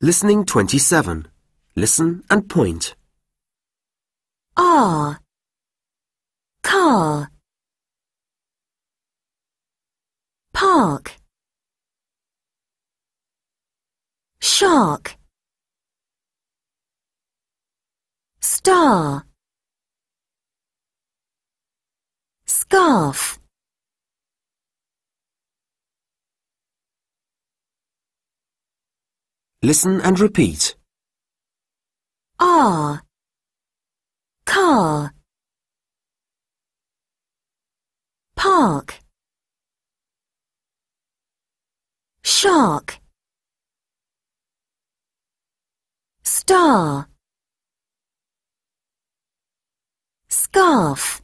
Listening 27. Listen and point. R car park shark star scarf Listen and repeat. R car park shark star scarf